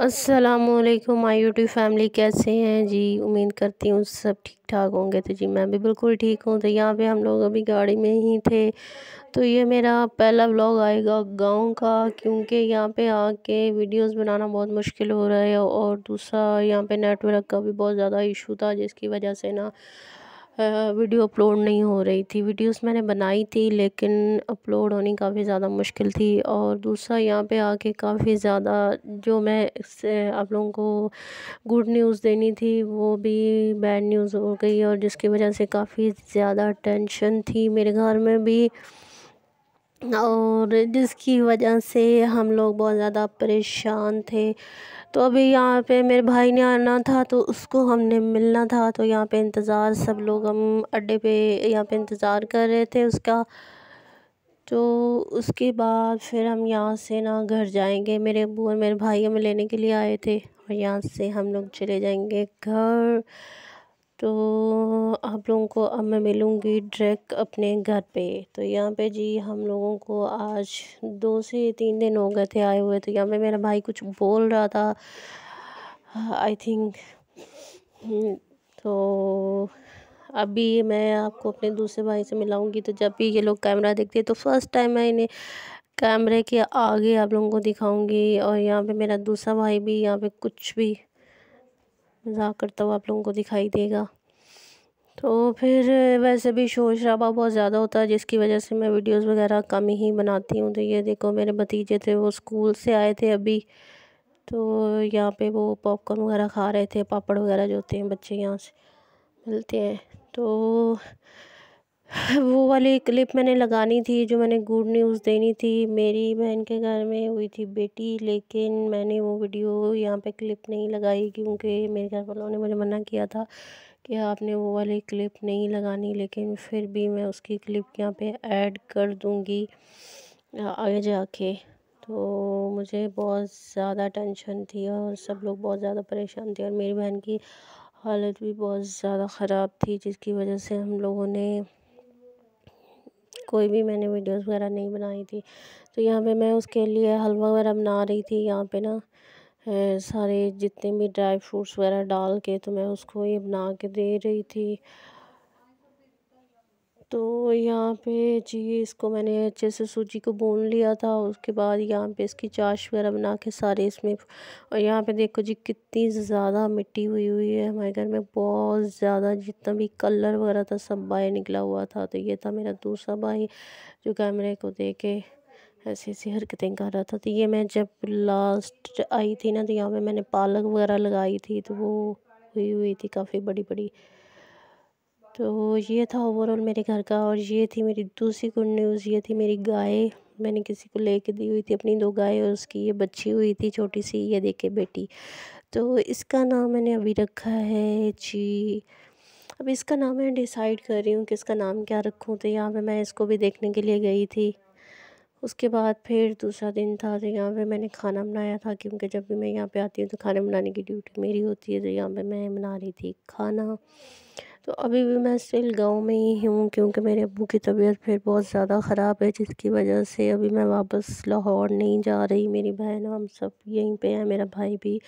असलकुम my YouTube family कैसे हैं जी उम्मीद करती हूँ सब ठीक ठाक होंगे तो जी मैं भी बिल्कुल ठीक हूँ तो यहाँ पे हम लोग अभी गाड़ी में ही थे तो ये मेरा पहला व्लॉग आएगा गांव का क्योंकि यहाँ पे आके वीडियोस बनाना बहुत मुश्किल हो रहा है और दूसरा यहाँ पे नेटवर्क का भी बहुत ज़्यादा इशू था जिसकी वजह से ना वीडियो अपलोड नहीं हो रही थी वीडियोस मैंने बनाई थी लेकिन अपलोड होनी काफ़ी ज़्यादा मुश्किल थी और दूसरा यहाँ पे आके काफ़ी ज़्यादा जो मैं आप लोगों को गुड न्यूज़ देनी थी वो भी बैड न्यूज़ हो गई और जिसकी वजह से काफ़ी ज़्यादा टेंशन थी मेरे घर में भी और जिसकी वजह से हम लोग बहुत ज़्यादा परेशान थे तो अभी यहाँ पे मेरे भाई ने आना था तो उसको हमने मिलना था तो यहाँ पे इंतज़ार सब लोग हम अड्डे पे यहाँ पे इंतज़ार कर रहे थे उसका तो उसके बाद फिर हम यहाँ से ना घर जाएंगे मेरे अबू और मेरे भाई हमें लेने के लिए आए थे और यहाँ से हम लोग चले जाएंगे घर तो आप लोगों को अब मैं मिलूँगी डायरेक्ट अपने घर पे तो यहाँ पे जी हम लोगों को आज दो से तीन दिन हो गए थे आए हुए तो यहाँ पे मेरा भाई कुछ बोल रहा था आई थिंक तो अभी मैं आपको अपने दूसरे भाई से मिलाऊंगी तो जब भी ये लोग कैमरा देखते हैं तो फ़र्स्ट टाइम मैं इन्हें कैमरे के आगे आप लोगों को दिखाऊंगी और यहाँ पे मेरा दूसरा भाई भी यहाँ पे कुछ भी मज़ाक करता हुआ आप लोगों को दिखाई देगा तो फिर वैसे भी शोर शराबा बहुत ज़्यादा होता है जिसकी वजह से मैं वीडियोस वगैरह कम ही बनाती हूँ तो ये देखो मेरे भतीजे थे वो स्कूल से आए थे अभी तो यहाँ पे वो पॉपकॉर्न वगैरह खा रहे थे पापड़ वगैरह जो होते हैं बच्चे यहाँ से मिलते हैं तो वो वाली क्लिप मैंने लगानी थी जो मैंने गुड न्यूज़ देनी थी मेरी बहन के घर में हुई थी बेटी लेकिन मैंने वो वीडियो यहाँ पे क्लिप नहीं लगाई क्योंकि मेरे घर वालों ने मुझे मना किया था कि आपने वो वाली क्लिप नहीं लगानी लेकिन फिर भी मैं उसकी क्लिप यहाँ पे ऐड कर दूँगी आगे जाके तो मुझे बहुत ज़्यादा टेंशन थी और सब लोग बहुत ज़्यादा परेशान थे और मेरी बहन की हालत भी बहुत ज़्यादा ख़राब थी जिसकी वजह से हम लोगों ने कोई भी मैंने वीडियोस वगैरह नहीं बनाई थी तो यहाँ पे मैं उसके लिए हलवा वगैरह बना रही थी यहाँ पे ना सारे जितने भी ड्राई फ्रूट्स वगैरह डाल के तो मैं उसको ये बना के दे रही थी तो यहाँ पे जी इसको मैंने अच्छे से सूजी को भून लिया था उसके बाद यहाँ पे इसकी चाश वगैरह बना के सारे इसमें और यहाँ पे देखो जी कितनी ज़्यादा मिट्टी हुई हुई है हमारे घर में बहुत ज़्यादा जितना भी कलर वगैरह था सब बाहर निकला हुआ था तो ये था मेरा दूसरा भाई जो कैमरे को दे के ऐसी ऐसी हरकतें कर रहा था तो ये मैं जब लास्ट आई थी ना तो यहाँ पर मैंने पालक वगैरह लगाई थी तो वो हुई हुई थी काफ़ी बड़ी बड़ी तो ये था ओवरऑल मेरे घर का और ये थी मेरी दूसरी गुड न्यूज़ ये थी मेरी गाय मैंने किसी को लेके दी हुई थी अपनी दो गाय और उसकी ये बच्ची हुई थी छोटी सी ये देखे बेटी तो इसका नाम मैंने अभी रखा है जी अब इसका नाम मैं डिसाइड कर रही हूँ कि इसका नाम क्या रखूँ तो यहाँ पे मैं इसको भी देखने के लिए गई थी उसके बाद फिर दूसरा दिन था तो यहाँ पे मैंने खाना बनाया था क्योंकि जब भी मैं यहाँ पे आती हूँ तो खाना बनाने की ड्यूटी मेरी होती है तो यहाँ पे मैं बना रही थी खाना तो अभी भी मैं स्टिल गांव में ही हूँ क्योंकि मेरे अबू की तबीयत फिर बहुत ज़्यादा ख़राब है जिसकी वजह से अभी मैं वापस लाहौर नहीं जा रही मेरी बहन हम सब यहीं पे हैं मेरा भाई भी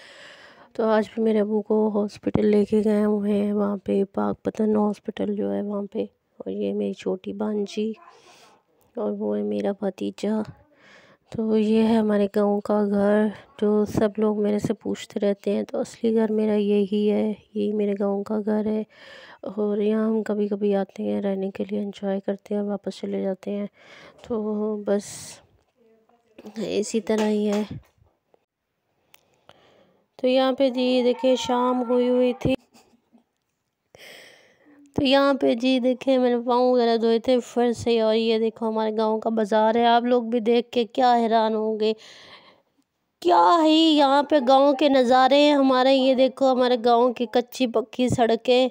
तो आज भी मेरे अबू को हॉस्पिटल लेके गए हुए हैं वहाँ पे पाक पतन हॉस्पिटल जो है वहाँ पे और ये मेरी छोटी भांजी और वो है मेरा भतीजा तो ये है हमारे गांव का घर जो सब लोग मेरे से पूछते रहते हैं तो असली घर मेरा यही है यही मेरे गांव का घर है और यहाँ हम कभी कभी आते हैं रहने के लिए एंजॉय करते हैं वापस चले जाते हैं तो बस इसी तरह ही है तो यहाँ पे जी देखिए शाम हुई हुई थी तो यहाँ पे जी देखें मैंने पाँव वगैरह धोए थे फिर से और ये देखो हमारे गांव का बाज़ार है आप लोग भी देख के क्या हैरान होंगे क्या ही यहाँ पे गांव के नज़ारे हैं हमारे ये देखो हमारे गांव की कच्ची पक्की सड़कें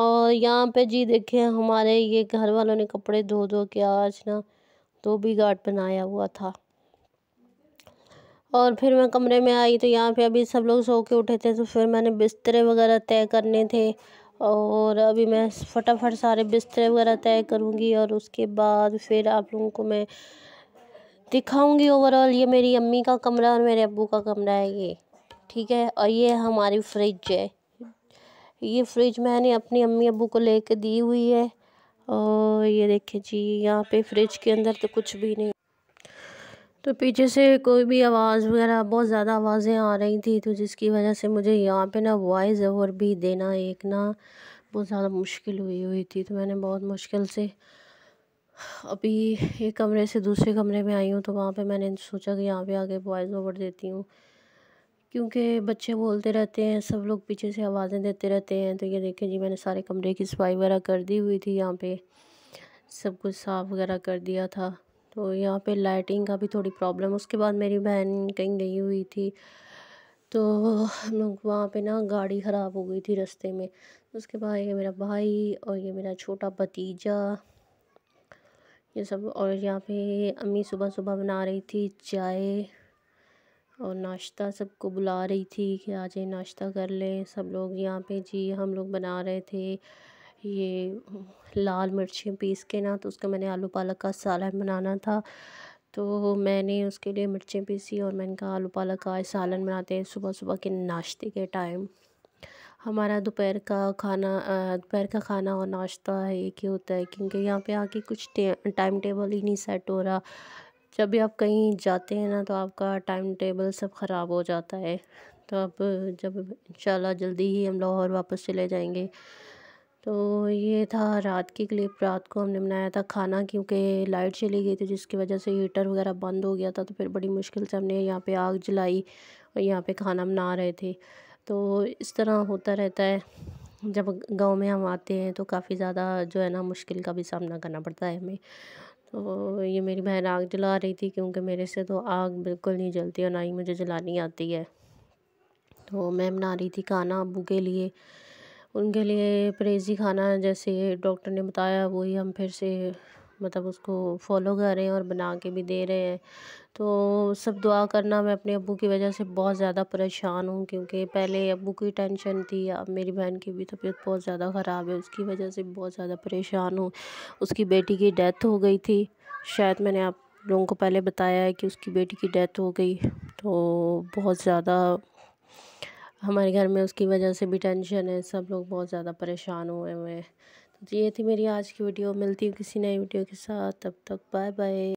और यहाँ पे जी देखें हमारे ये घर वालों ने कपड़े धो धो के आज ना भी घाट बनाया हुआ था और फिर मैं कमरे में आई तो यहाँ पे अभी सब लोग सो के उठे थे तो फिर मैंने बिस्तरे वगैरह तय करने थे और अभी मैं फटाफट सारे बिस्तर वगैरह तय करूँगी और उसके बाद फिर आप लोगों को मैं दिखाऊँगी ओवरऑल ये मेरी अम्मी का कमरा और मेरे अबू का कमरा है ये ठीक है और ये हमारी फ्रिज है ये फ्रिज मैंने अपनी अम्मी अबू को ले कर दी हुई है और ये देखिए जी यहाँ पे फ्रिज के अंदर तो कुछ भी नहीं तो पीछे से कोई भी आवाज़ वगैरह बहुत ज़्यादा आवाज़ें आ रही थी तो जिसकी वजह से मुझे यहाँ पे ना वॉइस ओवर भी देना एक ना बहुत ज़्यादा मुश्किल हुई हुई थी तो मैंने बहुत मुश्किल से अभी एक कमरे से दूसरे कमरे में आई हूँ तो वहाँ पे मैंने सोचा कि यहाँ पे आके वॉइस ओवर देती हूँ क्योंकि बच्चे बोलते रहते हैं सब लोग पीछे से आवाज़ें देते रहते हैं तो ये देखें जी मैंने सारे कमरे की सफाई वगैरह कर दी हुई थी यहाँ पर सब कुछ साफ़ वगैरह कर दिया था तो यहाँ पे लाइटिंग का भी थोड़ी प्रॉब्लम उसके बाद मेरी बहन कहीं गई हुई थी तो हम लोग वहाँ पे ना गाड़ी ख़राब हो गई थी रास्ते में उसके बाद ये मेरा भाई और ये मेरा छोटा भतीजा ये सब और यहाँ पे अम्मी सुबह सुबह बना रही थी चाय और नाश्ता सबको बुला रही थी कि आज ये नाश्ता कर लें सब लोग यहाँ पे जी हम लोग बना रहे थे ये लाल मिर्ची पीस के ना तो उसका मैंने आलू पालक का सालन बनाना था तो मैंने उसके लिए मिर्चें पीसी और मैंने कहा आलू पालक का सालन बनाते हैं सुबह सुबह के नाश्ते के टाइम हमारा दोपहर का खाना दोपहर का खाना और नाश्ता एक ही होता है क्योंकि यहाँ पे आके कुछ टाइम टेबल ही नहीं सेट हो रहा जब भी आप कहीं जाते हैं ना तो आपका टाइम टेबल सब ख़राब हो जाता है तो अब जब इंशाल्लाह जल्दी ही हम लाहौर वापस चले जाएंगे तो ये था रात की क्लिप रात को हमने बनाया था खाना क्योंकि लाइट चली गई थी जिसकी वजह से हीटर वगैरह बंद हो गया था तो फिर बड़ी मुश्किल से हमने यहाँ पे आग जलाई और यहाँ पे खाना बना रहे थे तो इस तरह होता रहता है जब गांव में हम आते हैं तो काफ़ी ज़्यादा जो है ना मुश्किल का भी सामना करना पड़ता है हमें तो ये मेरी बहन आग जला रही थी क्योंकि मेरे से तो आग बिल्कुल नहीं जलती और ना ही मुझे जलानी आती है तो मैं बना रही थी खाना अबू के लिए उनके लिए परहेज़ी खाना जैसे डॉक्टर ने बताया वही हम फिर से मतलब उसको फॉलो कर रहे हैं और बना के भी दे रहे हैं तो सब दुआ करना मैं अपने अबू की वजह से बहुत ज़्यादा परेशान हूँ क्योंकि पहले अबू की टेंशन थी अब मेरी बहन की भी तबीयत बहुत ज़्यादा ख़राब है उसकी वजह से बहुत ज़्यादा परेशान हूँ उसकी बेटी की डेथ हो गई थी शायद मैंने आप लोगों को पहले बताया है कि उसकी बेटी की डेथ हो गई तो बहुत ज़्यादा हमारे घर में उसकी वजह से भी टेंशन है सब लोग बहुत ज़्यादा परेशान हुए हुए हैं तो ये थी मेरी आज की वीडियो मिलती हूँ किसी नई वीडियो के साथ तब तक बाय बाय